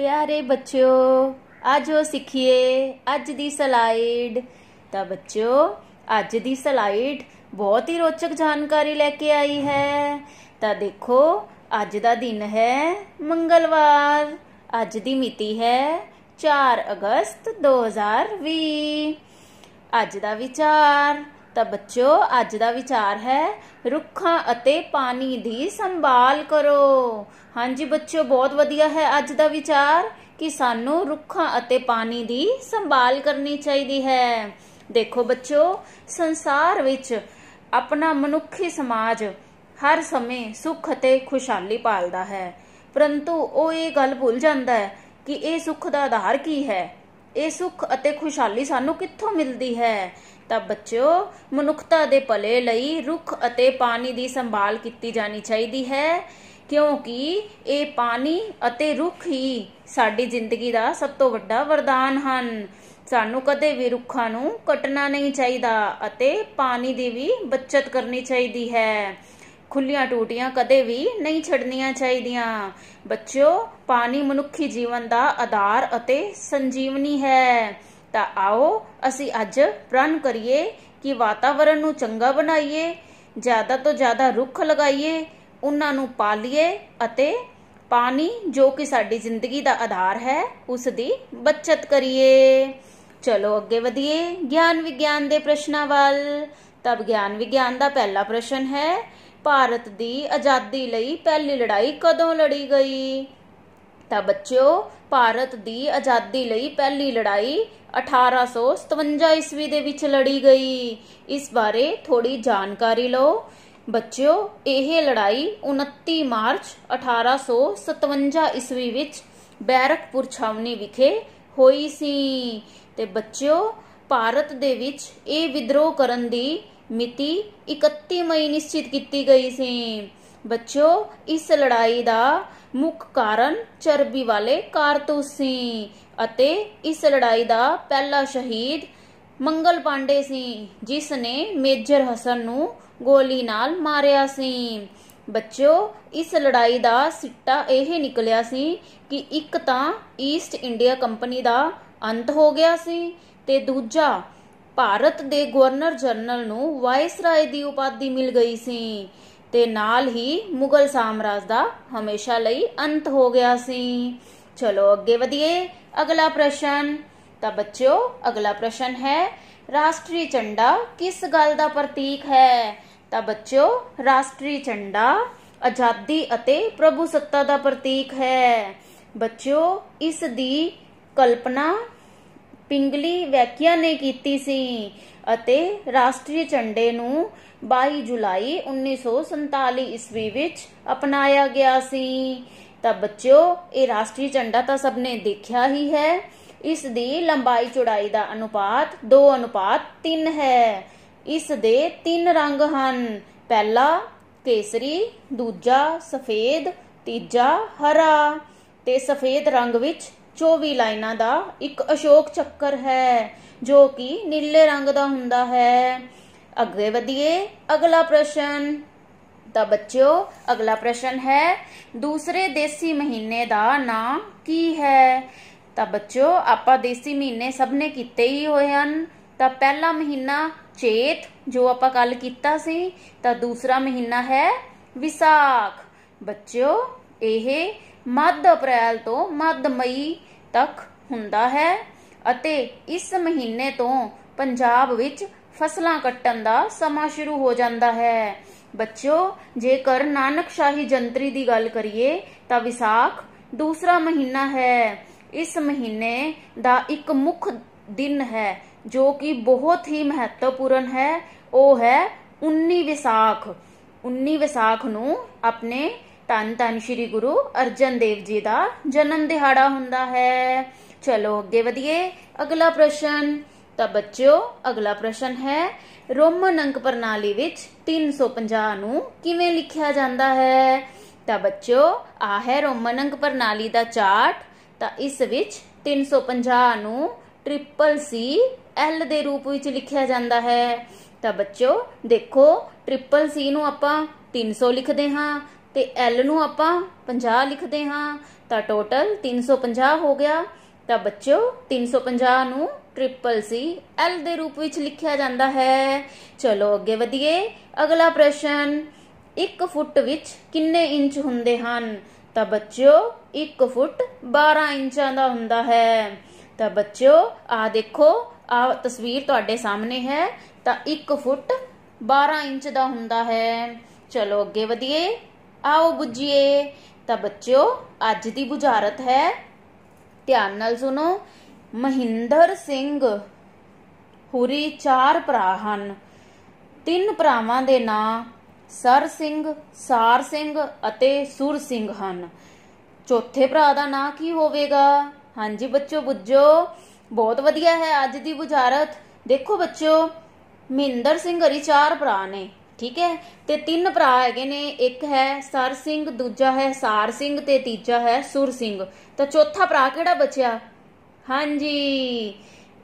ਪਿਆਰੇ ਬੱਚਿਓ ਅੱਜ ਉਹ ਸਿੱਖੀਏ ਅੱਜ ਦੀ ਸਲਾਈਡ ਤਾਂ ਬੱਚਿਓ ਅੱਜ ਦੀ ਸਲਾਈਡ ਬਹੁਤ ਹੀ ਰੋਚਕ ਜਾਣਕਾਰੀ ਲੈ ਕੇ ਆਈ ਹੈ ਤਾਂ ਦੇਖੋ ਅੱਜ ਦਾ ਦਿਨ ਹੈ ਮੰਗਲਵਾਰ ਅੱਜ ਦੀ ਮਿਤੀ ਹੈ 4 ਅਗਸਤ 2020 ਅੱਜ ਦਾ ਵਿਚਾਰ ਤਾਂ ਬੱਚਿਓ ਅੱਜ ਦਾ ਵਿਚਾਰ ਹੈ ਰੁੱਖਾਂ ਅਤੇ ਪਾਣੀ ਦੀ ਸੰਭਾਲ ਕਰੋ ਹਾਂਜੀ ਬੱਚਿਓ ਬਹੁਤ ਵਧੀਆ ਹੈ ਅੱਜ ਦਾ ਵਿਚਾਰ ਕਿ ਸਾਨੂੰ ਰੁੱਖਾਂ ਅਤੇ ਪਾਣੀ ਦੀ ਸੰਭਾਲ ਕਰਨੀ ਚਾਹੀਦੀ ਹੈ ਦੇਖੋ ਬੱਚਿਓ ਸੰਸਾਰ ਵਿੱਚ ਆਪਣਾ ਮਨੁੱਖੀ ਸਮਾਜ ਹਰ ਸਮੇਂ ਸੁੱਖ ਅਤੇ ਖੁਸ਼ਹਾਲੀ ਪਾਲਦਾ ਹੈ ਪਰੰਤੂ ਉਹ ਇਹ ਗੱਲ ਭੁੱਲ ਜਾਂਦਾ ਹੈ ਕਿ ਇਹ ਸੁੱਖ ਦਾ ਆਧਾਰ ਕੀ ਹੈ ਇਹ ਸੁੱਖ ਅਤੇ ਖੁਸ਼ਹਾਲੀ ਸਾਨੂੰ ਕਿੱਥੋਂ ਮਿਲਦੀ ਹੈ ਤਾਂ ਬੱਚਿਓ ਮਨੁੱਖਤਾ ਦੇ ਭਲੇ ਲਈ ਰੁੱਖ ਅਤੇ ਪਾਣੀ ਦੀ ਸੰਭਾਲ ਕੀਤੀ ਜਾਣੀ ਚਾਹੀਦੀ ਹੈ ਕਿਉਂਕਿ ਇਹ ਪਾਣੀ ਅਤੇ ਰੁੱਖ ਹੀ ਸਾਡੀ ਜ਼ਿੰਦਗੀ ਦਾ ਸਭ ਤੋਂ ਵੱਡਾ ਵਰਦਾਨ ਹਨ ਸਾਨੂੰ ਕਦੇ ਵੀ ਰੁੱਖਾਂ ਨੂੰ ਕੱਟਣਾ ਨਹੀਂ ਚਾਹੀਦਾ ਅਤੇ ਪਾਣੀ ਦੀ ਵੀ ਬਚਤ ਕਰਨੀ ਚਾਹੀਦੀ ਹੈ ਖੁੱਲੀਆਂ ਟੂਟੀਆਂ ਕਦੇ ਵੀ ਨਹੀਂ ਛੱਡਣੀਆਂ ਚਾਹੀਦੀਆਂ ਬੱਚਿਓ ਪਾਣੀ ਮਨੁੱਖੀ ਜੀਵਨ ਦਾ ਆਧਾਰ ਅਤੇ ਸੰਜੀਵਨੀ ਹੈ ਤਾਂ ਆਓ ਅਸੀਂ ਅੱਜ ਪ੍ਰਣ ਕਰੀਏ ਕਿ ਵਾਤਾਵਰਣ ਨੂੰ ਚੰਗਾ ਬਣਾਈਏ ਜ਼ਿਆਦਾ ਤੋਂ ਜ਼ਿਆਦਾ ਰੁੱਖ ਲਗਾਈਏ ਉਹਨਾਂ ਨੂੰ ਪਾਲੀਏ ਅਤੇ ਪਾਣੀ ਜੋ ਕਿ ਸਾਡੀ ਜ਼ਿੰਦਗੀ ਦਾ ਆਧਾਰ ਹੈ ਉਸ ਦੀ ਬਚਤ ਕਰੀਏ ਚਲੋ ਅੱਗੇ ਵਧੀਏ ਗਿਆਨ ਵਿਗਿਆਨ ਦੇ ਪ੍ਰਸ਼ਨਾਂ ਵੱਲ ਤਬ ਗਿਆਨ ਵਿਗਿਆਨ ਦਾ ਪਹਿਲਾ ਪ੍ਰਸ਼ਨ ਹੈ ਭਾਰਤ ਦੀ ਆਜ਼ਾਦੀ ਲਈ ਪਹਿਲੀ ਲੜਾਈ ਕਦੋਂ ਲੜੀ ਗਈ ਤਾਂ ਬੱਚਿਓ ਭਾਰਤ ਦੀ ਆਜ਼ਾਦੀ ਲਈ ਪਹਿਲੀ ਲੜਾਈ 1857 ਈਸਵੀ ਦੇ ਵਿੱਚ ਲੜੀ ਗਈ ਇਸ ਬਾਰੇ ਥੋੜੀ ਜਾਣਕਾਰੀ ਲਓ ਬੱਚਿਓ ਇਹ ਲੜਾਈ 29 ਮਾਰਚ 1857 ਈਸਵੀ ਵਿੱਚ ਬੈਰਕਪੁਰ ਛਾਵਨੀ ਵਿਖੇ ਹੋਈ ਸੀ ਤੇ ਬੱਚਿਓ ਭਾਰਤ ਦੇ ਵਿੱਚ ਇਹ ਵਿਦਰੋਹ ਕਰਨ ਦੀ ਮਿਤੀ 31 ਮਈ ਨਿਸ਼ਚਿਤ ਕੀਤੀ ਗਈ ਸੀ ਬੱਚੋ ਇਸ ਲੜਾਈ ਦਾ ਮੁੱਖ ਕਾਰਨ ਚਰਬੀ ਵਾਲੇ ਕਾਰਤੂਸ ਸੀ ਅਤੇ ਇਸ ਲੜਾਈ ਦਾ ਪਹਿਲਾ ਸ਼ਹੀਦ ਮੰਗਲ ਪਾਂਡੇ ਸੀ ਜਿਸ ਨੇ ਮੇਜਰ ਹਸਨ ਨੂੰ ਗੋਲੀ ਨਾਲ ਮਾਰਿਆ ਸੀ ਬੱਚੋ ਇਸ ਲੜਾਈ ਦਾ ਸਿੱਟਾ ਇਹ ਨਿਕਲਿਆ ਸੀ ਕਿ ਇੱਕ ਤਾਂ ਈਸਟ ਇੰਡੀਆ ਕੰਪਨੀ ਦਾ ਅੰਤ ਹੋ ਗਿਆ ਸੀ ਤੇ ਦੂਜਾ ਭਾਰਤ ਦੇ ਗਵਰਨਰ ਜਨਰਲ ਨੂੰ ਵਾਇਸਰਾਏ ਦੀ ਉਪਾਧੀ ਮਿਲ ਗਈ ਸੀ ਤੇ ਨਾਲ ਹੀ ਮੁਗਲ ਸਾਮਰਾਜ ਦਾ ਹਮੇਸ਼ਾ ਲਈ ਅੰਤ ਹੋ ਗਿਆ ਸੀ ਚਲੋ ਅੱਗੇ ਵਧੀਏ ਅਗਲਾ ਪ੍ਰਸ਼ਨ ਤਾਂ ਬੱਚਿਓ ਅਗਲਾ ਪ੍ਰਸ਼ਨ ਹੈ ਰਾਸ਼ਟਰੀ ਝੰਡਾ ਕਿਸ ਗੱਲ ਦਾ ਪ੍ਰਤੀਕ ਹੈ ਤਾਂ ਬੱਚਿਓ ਰਾਸ਼ਟਰੀ ਝੰਡਾ ਆਜ਼ਾਦੀ ਅਤੇ ਪ੍ਰਭੂ ਸੱਤਾ ਦਾ ਪ੍ਰਤੀਕ ਹੈ ਬੱਚਿਓ ਇਸ ਦੀ ਕਲਪਨਾ ਪਿੰਗਲੀ ਵੈਕਿਆ ਨੇ ਕੀਤੀ ਸੀ ਅਤੇ ਰਾਸ਼ਟਰੀ ਝੰਡੇ ਨੂੰ 22 ਜੁਲਾਈ 1947 ਈਸਵੀ ਵਿੱਚ ਅਪਣਾਇਆ ਗਿਆ ਸੀ ਤਾਂ ਬੱਚਿਓ ਇਹ ਰਾਸ਼ਟਰੀ ਝੰਡਾ ਤਾਂ ਸਭ ਨੇ ਦੇਖਿਆ ਹੀ ਹੈ ਇਸ ਦੀ ਲੰਬਾਈ ਚੌੜਾਈ ਦਾ ਅਨੁਪਾਤ 2 ਅਨੁਪਾਤ 3 ਹੈ ਇਸ ਦੇ ਤਿੰਨ ਰੰਗ ਹਨ ਪਹਿਲਾ ਕੇਸਰੀ ਦੂਜਾ ਸਫੇਦ ਤੀਜਾ ਹਰਾ ਤੇ ਸਫੇਦ ਰੰਗ ਵਿੱਚ 24 ਲਾਈਨਾਂ ਦਾ ਇੱਕ ਅਸ਼ੋਕ ਚੱਕਰ ਹੈ ਜੋ ਕਿ ਨੀਲੇ ਰੰਗ ਦਾ ਹੁੰਦਾ ਹੈ ਅੱਗੇ ਵਧੀਏ ਅਗਲਾ ਪ੍ਰਸ਼ਨ ਤਾਂ ਬੱਚਿਓ ਅਗਲਾ ਪ੍ਰਸ਼ਨ ਹੈ ਦੂਸਰੇ ਦੇਸੀ ਮਹੀਨੇ ਦਾ ਨਾਮ ਕੀ ਹੈ ਤਾਂ ਬੱਚਿਓ ਆਪਾਂ ਦੇਸੀ ਮਹੀਨੇ ਸਭ ਨੇ ਕੀਤੇ ਹੀ ਹੋਏ ਹਨ ਤਾਂ ਪਹਿਲਾ ਮਹੀਨਾ ਚੇਤ ਜੋ ਆਪਾਂ ਕੱਲ ਕੀਤਾ ਸੀ ਤਾਂ ਦੂਸਰਾ ਮਹੀਨਾ ਹੈ ਵਿਸਾਖ ਬੱਚਿਓ ਇਹ ਮੱਧ ਅਪ੍ਰੈਲ ਤੋਂ ਮੱਧ ਮਈ ਤੱਕ ਹੁੰਦਾ ਹੈ ਅਤੇ ਇਸ ਮਹੀਨੇ ਤੋਂ ਪੰਜਾਬ ਵਿੱਚ ਫਸਲਾਂ ਕੱਟਣ ਦਾ ਸਮਾਂ ਸ਼ੁਰੂ ਹੋ ਜਾਂਦਾ ਹੈ ਬੱਚਿਓ ਜੇਕਰ ਨਾਨਕ ਸ਼ਾਹੀ ਜੰਤਰੀ ਦੀ ਗੱਲ ਕਰੀਏ ਤਾਂ ਵਿਸਾਖ ਦੂਸਰਾ ਮਹੀਨਾ ਹੈ ਇਸ ਮਹੀਨੇ ਦਾ ਇੱਕ ਮੁੱਖ ਦਿਨ ਹੈ ਜੋ ਕਿ ਬਹੁਤ ਹੀ ਮਹੱਤਵਪੂਰਨ ਹੈ ਉਹ ਹੈ 19 ਵਿਸਾਖ 19 ਵਿਸਾਖ ਨੂੰ ਆਪਣੇ ਤਨ ਤਨ ਸ੍ਰੀ ਗੁਰੂ ਅਰਜਨ ਦੇਵ ਜੀ ਦਾ ਜਨਮ ਦਿਹਾੜਾ ਹੁੰਦਾ ਹੈ ਚਲੋ ਅੱਗੇ ਵਧੀਏ ਅਗਲਾ ਪ੍ਰਸ਼ਨ ਤਾਂ ਬੱਚਿਓ ਅਗਲਾ ਪ੍ਰਸ਼ਨ ਹੈ ਰੋਮਨ ਅੰਕ ਪ੍ਰਣਾਲੀ ਵਿੱਚ 350 ਨੂੰ ਕਿਵੇਂ ਲਿਖਿਆ ਜਾਂਦਾ ਹੈ ਤਾਂ ਬੱਚਿਓ ਆ ਹੈ ਰੋਮਨ ਅੰਕ ਪ੍ਰਣਾਲੀ ਦਾ ਚਾਰਟ ਤਾਂ ਇਸ ਵਿੱਚ 350 ਨੂੰ ਟ੍ਰਿਪਲ ਸੀ ਐਲ ਦੇ ਰੂਪ ਵਿੱਚ ਲਿਖਿਆ ਜਾਂਦਾ ਹੈ ਤਾਂ ਬੱਚਿਓ ਦੇਖੋ ਟ੍ਰਿਪਲ ਸੀ ਨੂੰ ਆਪਾਂ 300 ਲਿਖਦੇ ਹਾਂ ਤੇ l ਨੂੰ ਆਪਾਂ 50 ਲਿਖਦੇ ਹਾਂ ਤਾਂ ਟੋਟਲ 350 ਹੋ ਗਿਆ ਤਾਂ ਬੱਚਿਓ 350 ਨੂੰ ਟ੍ਰਿਪਲ ਸੀ l ਦੇ ਰੂਪ ਵਿੱਚ ਲਿਖਿਆ ਜਾਂਦਾ ਹੈ ਚਲੋ ਅੱਗੇ ਵਧੀਏ ਅਗਲਾ ਪ੍ਰਸ਼ਨ 1 ਫੁੱਟ ਵਿੱਚ ਕਿੰਨੇ ਇੰਚ ਹੁੰਦੇ ਹਨ ਤਾਂ ਬੱਚਿਓ 1 ਫੁੱਟ 12 ਇੰਚਾਂ ਦਾ ਹੁੰਦਾ ਹੈ ਤਾਂ ਬੱਚਿਓ ਆ ਦੇਖੋ ਆ ਤਸਵੀਰ ਤੁਹਾਡੇ ਸਾਹਮਣੇ ਹੈ ਤਾਂ 1 ਫੁੱਟ 12 ਇੰਚ ਦਾ ਹੁੰਦਾ ਹੈ ਚਲੋ ਅੱਗੇ ਵਧੀਏ ਆਓ ਬੁੱਝੀਏ ਤਾਂ ਬੱਚਿਓ ਅੱਜ ਦੀ ਬੁਝਾਰਤ ਹੈ ਧਿਆਨ ਨਾਲ ਸੁਣੋ ਮਹਿੰਦਰ ਸਿੰਘ ਹੁਰੀ ਚਾਰ ਭਰਾ ਹਨ ਤਿੰਨ ਭਰਾਵਾਂ ਦੇ ਨਾਂ ਸਰ ਸਿੰਘ ਸਾਰ ਸਿੰਘ ਅਤੇ ਸੁਰ ਸਿੰਘ ਹਨ ਚੌਥੇ ਭਰਾ ਦਾ ਨਾਂ ਕੀ ਹੋਵੇਗਾ ਹਾਂਜੀ ਬੱਚਿਓ ਬੁੱਝੋ ਬਹੁਤ ਵਧੀਆ ਹੈ ਅੱਜ ਦੀ ਬੁਝਾਰਤ ਦੇਖੋ ਬੱਚਿਓ ਮਹਿੰਦਰ ਸਿੰਘ ਹਰੀ ਚਾਰ ਭਰਾ ਨੇ ਠੀਕ ਹੈ ਤੇ ਤਿੰਨ ਭਰਾ ਹੈਗੇ ਨੇ ਇੱਕ ਹੈ ਸਰ ਸਿੰਘ ਦੂਜਾ ਹੈ ਸਾਰ ਸਿੰਘ ਤੇ ਤੀਜਾ ਹੈ ਸੁਰ ਸਿੰਘ ਤਾਂ ਚੌਥਾ ਭਰਾ ਕਿਹੜਾ ਬਚਿਆ ਹਾਂਜੀ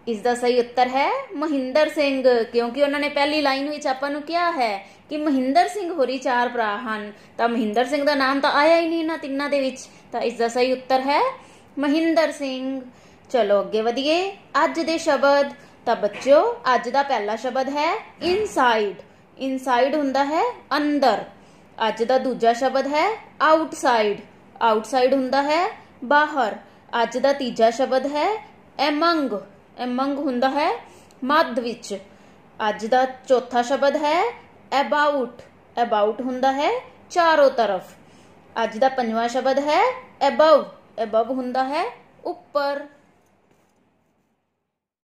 ਇਸ ਦਾ ਸਹੀ ਉੱਤਰ ਹੈ ਮਹਿੰਦਰ ਸਿੰਘ ਕਿਉਂਕਿ ਉਹਨਾਂ ਨੇ ਪਹਿਲੀ ਲਾਈਨ ਵਿੱਚ ਆਪਾਂ ਨੂੰ ਕਿਹਾ ਹੈ ਕਿ ਮਹਿੰਦਰ ਸਿੰਘ ਹੋਰੀ ਚਾਰ ਭਰਾ ਹਨ ਤਾਂ ਮਹਿੰਦਰ ਸਿੰਘ ਦਾ ਨਾਮ ਤਾਂ ਆਇਆ ਹੀ ਨਹੀਂ ਇਹਨਾਂ ਤਿੰਨਾਂ ਦੇ ਵਿੱਚ ਤਾਂ ਇਸ ਦਾ ਸਹੀ ਉੱਤਰ ਹੈ ਮਹਿੰਦਰ ਸਿੰਘ ਚਲੋ ਅੱਗੇ ਵਧੀਏ ਅੱਜ ਦੇ ਸ਼ਬਦ ਤਾਂ ਬੱਚਿਓ ਅੱਜ ਦਾ ਪਹਿਲਾ ਸ਼ਬਦ ਹੈ ਇਨਸਾਈਡ ਇਨਸਾਈਡ ਹੁੰਦਾ ਹੈ ਅੰਦਰ ਅੱਜ ਦਾ ਦੂਜਾ ਸ਼ਬਦ ਹੈ ਆਊਟਸਾਈਡ ਆਊਟਸਾਈਡ ਹੁੰਦਾ ਹੈ ਬਾਹਰ ਅੱਜ ਦਾ ਤੀਜਾ ਸ਼ਬਦ ਹੈ ਐਮੰਗ ਐਮੰਗ ਹੁੰਦਾ ਹੈ ਮੱਧ ਵਿੱਚ ਅੱਜ ਦਾ ਚੌਥਾ ਸ਼ਬਦ ਹੈ ਅਬਾਊਟ ਅਬਾਊਟ ਹੁੰਦਾ ਹੈ ਚਾਰੋਂ ਤਰਫ ਅੱਜ ਦਾ ਪੰਜਵਾਂ ਸ਼ਬਦ ਹੈ ਅਬਵ ਅਬਵ ਹੁੰਦਾ ਹੈ ਉੱਪਰ